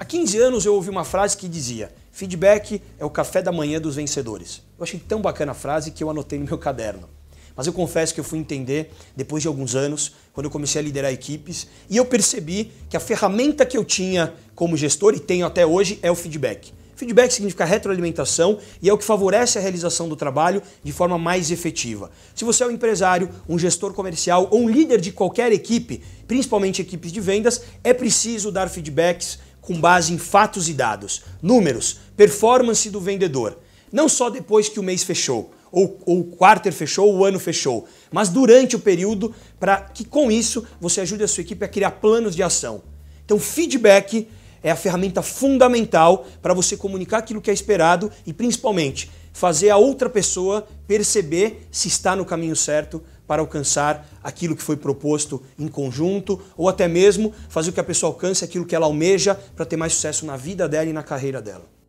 Há 15 anos eu ouvi uma frase que dizia: feedback é o café da manhã dos vencedores. Eu achei tão bacana a frase que eu anotei no meu caderno. Mas eu confesso que eu fui entender depois de alguns anos, quando eu comecei a liderar equipes, e eu percebi que a ferramenta que eu tinha como gestor e tenho até hoje é o feedback. Feedback significa retroalimentação e é o que favorece a realização do trabalho de forma mais efetiva. Se você é um empresário, um gestor comercial ou um líder de qualquer equipe, principalmente equipes de vendas, é preciso dar feedbacks com base em fatos e dados, números, performance do vendedor, não só depois que o mês fechou, ou, ou o quarter fechou, ou o ano fechou, mas durante o período, para que com isso você ajude a sua equipe a criar planos de ação. Então, feedback é a ferramenta fundamental para você comunicar aquilo que é esperado e, principalmente, fazer a outra pessoa perceber se está no caminho certo para alcançar aquilo que foi proposto em conjunto, ou até mesmo fazer com que a pessoa alcance aquilo que ela almeja para ter mais sucesso na vida dela e na carreira dela.